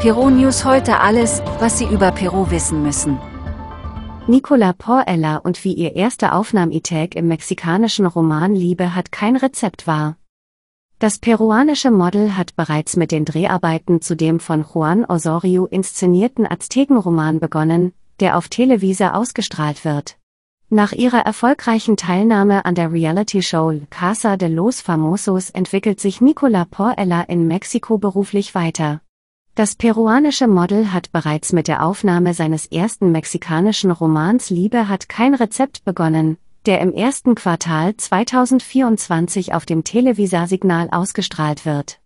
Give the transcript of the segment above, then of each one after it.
Peru News heute alles, was Sie über Peru wissen müssen. Nicola Porella und wie ihr erster Aufnahmeitag im mexikanischen Roman Liebe hat kein Rezept war. Das peruanische Model hat bereits mit den Dreharbeiten zu dem von Juan Osorio inszenierten Aztekenroman begonnen, der auf Televisa ausgestrahlt wird. Nach ihrer erfolgreichen Teilnahme an der Reality-Show Casa de los Famosos entwickelt sich Nicola Porella in Mexiko beruflich weiter. Das peruanische Model hat bereits mit der Aufnahme seines ersten mexikanischen Romans Liebe hat kein Rezept begonnen, der im ersten Quartal 2024 auf dem Televisa-Signal ausgestrahlt wird.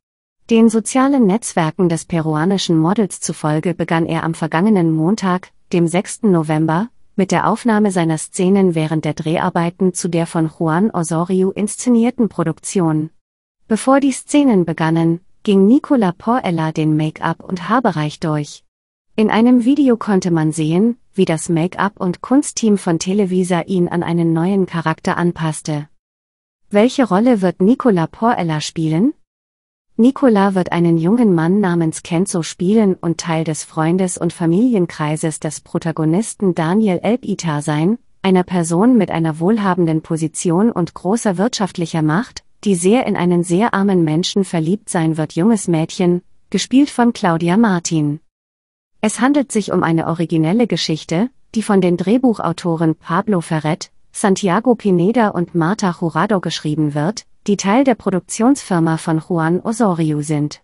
Den sozialen Netzwerken des peruanischen Models zufolge begann er am vergangenen Montag, dem 6. November, mit der Aufnahme seiner Szenen während der Dreharbeiten zu der von Juan Osorio inszenierten Produktion. Bevor die Szenen begannen, ging Nicola Porella den Make-up- und Haarbereich durch. In einem Video konnte man sehen, wie das Make-up- und Kunstteam von Televisa ihn an einen neuen Charakter anpasste. Welche Rolle wird Nicola Porella spielen? Nicola wird einen jungen Mann namens Kenzo spielen und Teil des Freundes- und Familienkreises des Protagonisten Daniel Elbita sein, einer Person mit einer wohlhabenden Position und großer wirtschaftlicher Macht, die sehr in einen sehr armen Menschen verliebt sein wird, junges Mädchen, gespielt von Claudia Martin. Es handelt sich um eine originelle Geschichte, die von den Drehbuchautoren Pablo Ferret, Santiago Pineda und Marta Jurado geschrieben wird, die Teil der Produktionsfirma von Juan Osorio sind.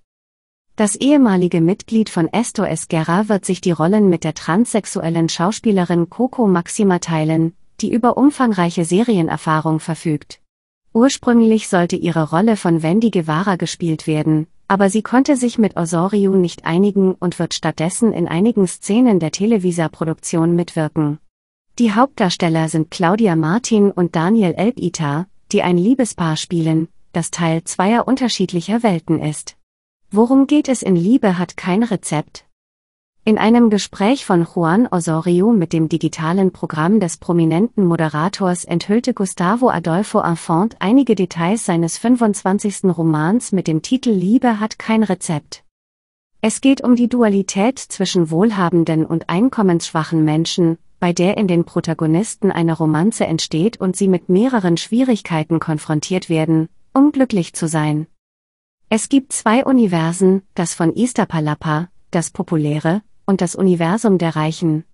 Das ehemalige Mitglied von Esto Esguerra wird sich die Rollen mit der transsexuellen Schauspielerin Coco Maxima teilen, die über umfangreiche Serienerfahrung verfügt. Ursprünglich sollte ihre Rolle von Wendy Guevara gespielt werden, aber sie konnte sich mit Osorio nicht einigen und wird stattdessen in einigen Szenen der Televisa-Produktion mitwirken. Die Hauptdarsteller sind Claudia Martin und Daniel Elbita, die ein Liebespaar spielen, das Teil zweier unterschiedlicher Welten ist. Worum geht es in Liebe hat kein Rezept, in einem Gespräch von Juan Osorio mit dem digitalen Programm des prominenten Moderators enthüllte Gustavo Adolfo Infant einige Details seines 25. Romans mit dem Titel Liebe hat kein Rezept. Es geht um die Dualität zwischen wohlhabenden und einkommensschwachen Menschen, bei der in den Protagonisten eine Romanze entsteht und sie mit mehreren Schwierigkeiten konfrontiert werden, um glücklich zu sein. Es gibt zwei Universen, das von Iztapalapa, das populäre, und das Universum der Reichen.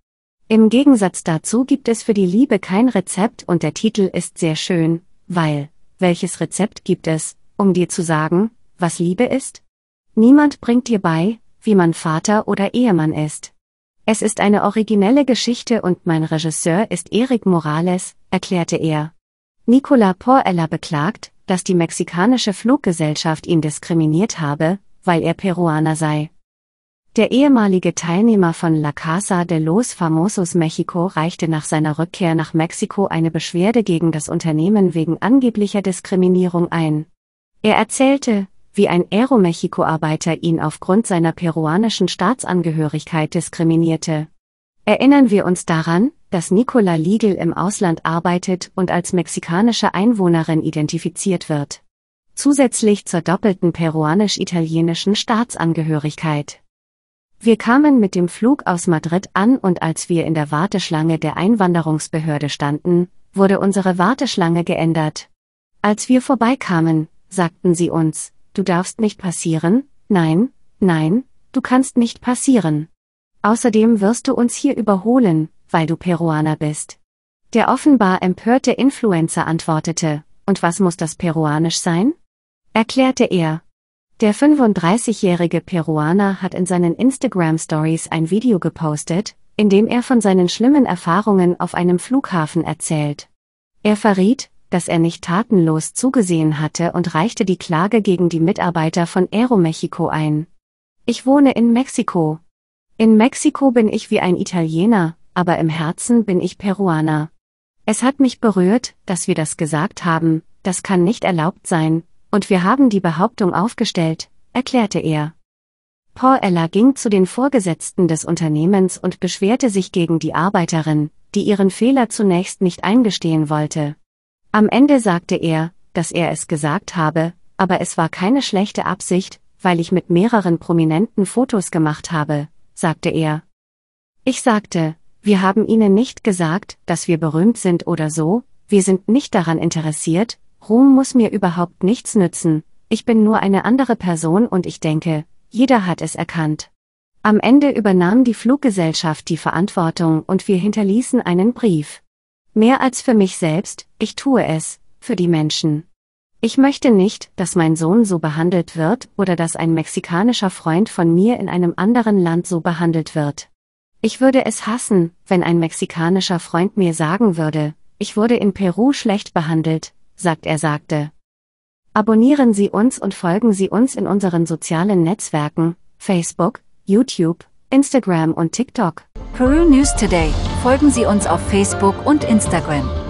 Im Gegensatz dazu gibt es für die Liebe kein Rezept und der Titel ist sehr schön, weil, welches Rezept gibt es, um dir zu sagen, was Liebe ist? Niemand bringt dir bei, wie man Vater oder Ehemann ist. Es ist eine originelle Geschichte und mein Regisseur ist Eric Morales, erklärte er. Nicola Porella beklagt, dass die mexikanische Fluggesellschaft ihn diskriminiert habe, weil er Peruaner sei. Der ehemalige Teilnehmer von La Casa de los Famosos Mexico reichte nach seiner Rückkehr nach Mexiko eine Beschwerde gegen das Unternehmen wegen angeblicher Diskriminierung ein. Er erzählte, wie ein Aeromexico-Arbeiter ihn aufgrund seiner peruanischen Staatsangehörigkeit diskriminierte. Erinnern wir uns daran, dass Nicola Liegel im Ausland arbeitet und als mexikanische Einwohnerin identifiziert wird. Zusätzlich zur doppelten peruanisch-italienischen Staatsangehörigkeit. Wir kamen mit dem Flug aus Madrid an und als wir in der Warteschlange der Einwanderungsbehörde standen, wurde unsere Warteschlange geändert. Als wir vorbeikamen, sagten sie uns, du darfst nicht passieren, nein, nein, du kannst nicht passieren. Außerdem wirst du uns hier überholen, weil du Peruaner bist. Der offenbar empörte Influencer antwortete, und was muss das peruanisch sein? erklärte er, der 35-jährige Peruaner hat in seinen Instagram Stories ein Video gepostet, in dem er von seinen schlimmen Erfahrungen auf einem Flughafen erzählt. Er verriet, dass er nicht tatenlos zugesehen hatte und reichte die Klage gegen die Mitarbeiter von Aeromexico ein. Ich wohne in Mexiko. In Mexiko bin ich wie ein Italiener, aber im Herzen bin ich Peruaner. Es hat mich berührt, dass wir das gesagt haben, das kann nicht erlaubt sein, und wir haben die Behauptung aufgestellt, erklärte er. Paul Ella ging zu den Vorgesetzten des Unternehmens und beschwerte sich gegen die Arbeiterin, die ihren Fehler zunächst nicht eingestehen wollte. Am Ende sagte er, dass er es gesagt habe, aber es war keine schlechte Absicht, weil ich mit mehreren prominenten Fotos gemacht habe, sagte er. Ich sagte, wir haben Ihnen nicht gesagt, dass wir berühmt sind oder so, wir sind nicht daran interessiert, Ruhm muss mir überhaupt nichts nützen, ich bin nur eine andere Person und ich denke, jeder hat es erkannt. Am Ende übernahm die Fluggesellschaft die Verantwortung und wir hinterließen einen Brief. Mehr als für mich selbst, ich tue es, für die Menschen. Ich möchte nicht, dass mein Sohn so behandelt wird oder dass ein mexikanischer Freund von mir in einem anderen Land so behandelt wird. Ich würde es hassen, wenn ein mexikanischer Freund mir sagen würde, ich wurde in Peru schlecht behandelt, sagt er sagte. Abonnieren Sie uns und folgen Sie uns in unseren sozialen Netzwerken, Facebook, YouTube, Instagram und TikTok. Peru News Today. Folgen Sie uns auf Facebook und Instagram.